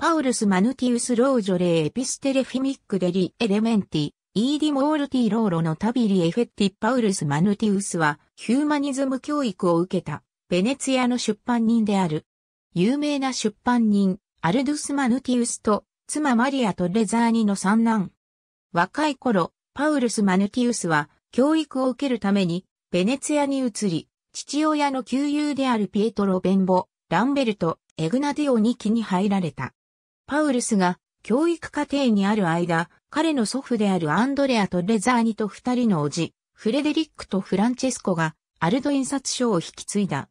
パウルス・マヌティウス・ロージョレ・エピステレフィミック・デリ・エレメンティ、イーディ・モールティ・ローロのタビリ・エフェッティ・パウルス・マヌティウスは、ヒューマニズム教育を受けた、ベネツィアの出版人である。有名な出版人、アルドゥス・マヌティウスと、妻マリアとレザーニの三男。若い頃、パウルス・マヌティウスは、教育を受けるために、ベネツィアに移り、父親の旧友であるピエトロ・ベンボ、ランベルト、エグナディオに気に入られた。パウルスが教育課程にある間、彼の祖父であるアンドレアとレザーニと二人の叔父、フレデリックとフランチェスコがアルド印刷所を引き継いだ。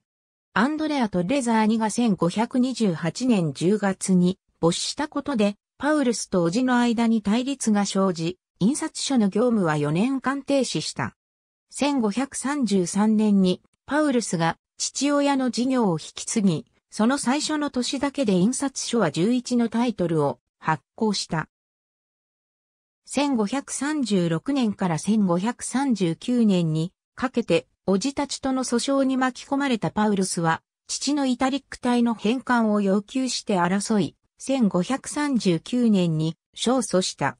アンドレアとレザーニが1528年10月に没したことで、パウルスと叔父の間に対立が生じ、印刷所の業務は4年間停止した。1533年にパウルスが父親の事業を引き継ぎ、その最初の年だけで印刷所は11のタイトルを発行した。1536年から1539年にかけて、おじたちとの訴訟に巻き込まれたパウルスは、父のイタリック隊の返還を要求して争い、1539年に勝訴した。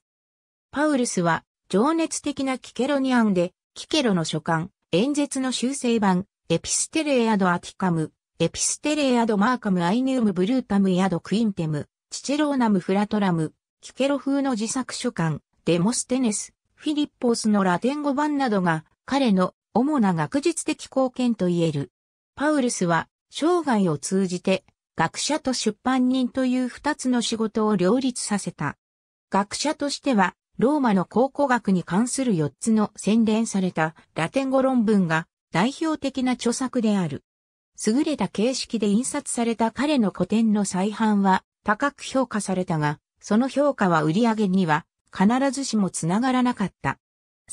パウルスは、情熱的なキケロニアンで、キケロの書簡、演説の修正版、エピステレエアドアティカム、エピステレーアドマーカムアイニウムブルータムヤドクインテム、チチローナムフラトラム、キケロ風の自作書簡、デモステネス、フィリッポースのラテン語版などが彼の主な学術的貢献と言える。パウルスは生涯を通じて学者と出版人という二つの仕事を両立させた。学者としてはローマの考古学に関する四つの洗練されたラテン語論文が代表的な著作である。優れた形式で印刷された彼の古典の再販は高く評価されたが、その評価は売り上げには必ずしもつながらなかった。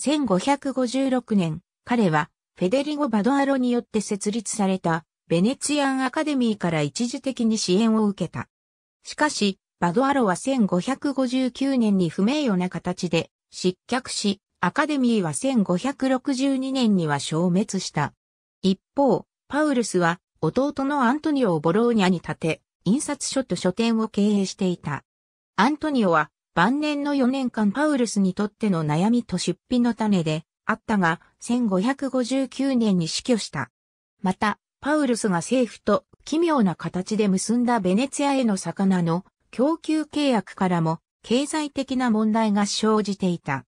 1556年、彼はフェデリゴ・バドアロによって設立されたベネツィアンアカデミーから一時的に支援を受けた。しかし、バドアロは1559年に不名誉な形で失脚し、アカデミーは1562年には消滅した。一方、パウルスは弟のアントニオをボローニャに建て、印刷所と書店を経営していた。アントニオは晩年の4年間パウルスにとっての悩みと出費の種であったが、1559年に死去した。また、パウルスが政府と奇妙な形で結んだベネツィアへの魚の供給契約からも経済的な問題が生じていた。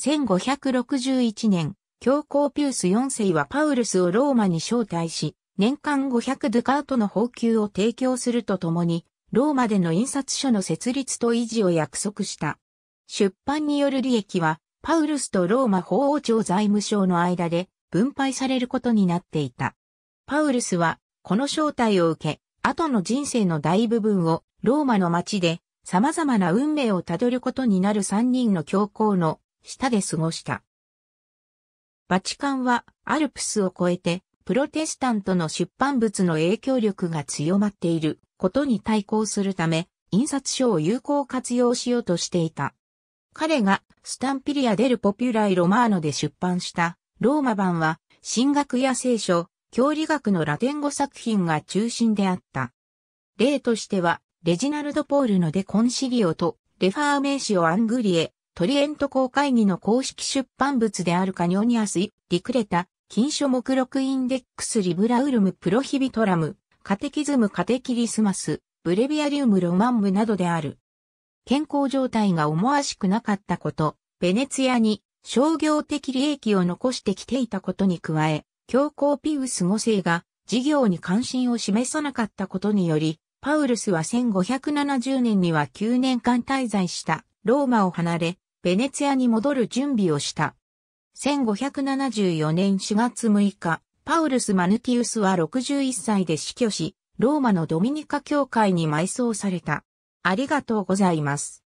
1561年、教皇ピュース4世はパウルスをローマに招待し、年間500ドゥカートの宝給を提供するとともに、ローマでの印刷所の設立と維持を約束した。出版による利益は、パウルスとローマ法王庁財務省の間で分配されることになっていた。パウルスは、この招待を受け、後の人生の大部分をローマの街で様々な運命をたどることになる3人の教皇の下で過ごした。バチカンはアルプスを越えてプロテスタントの出版物の影響力が強まっていることに対抗するため、印刷所を有効活用しようとしていた。彼がスタンピリア・デル・ポピュライ・ロマーノで出版したローマ版は神学や聖書、教理学のラテン語作品が中心であった。例としては、レジナルド・ポールのデ・コンシリオとレファーメーシオ・アングリエ、トリエント公会議の公式出版物であるカニョニアス・リクレタ、禁書目録インデックス・リブラウルム・プロヒビトラム、カテキズム・カテキリスマス、ブレビアリウム・ロマンムなどである。健康状態が思わしくなかったこと、ベネツィアに商業的利益を残してきていたことに加え、教皇ピウス5世が事業に関心を示さなかったことにより、パウルスは1570年には9年間滞在した。ローマを離れ、ベネツィアに戻る準備をした。1574年4月6日、パウルス・マヌティウスは61歳で死去し、ローマのドミニカ教会に埋葬された。ありがとうございます。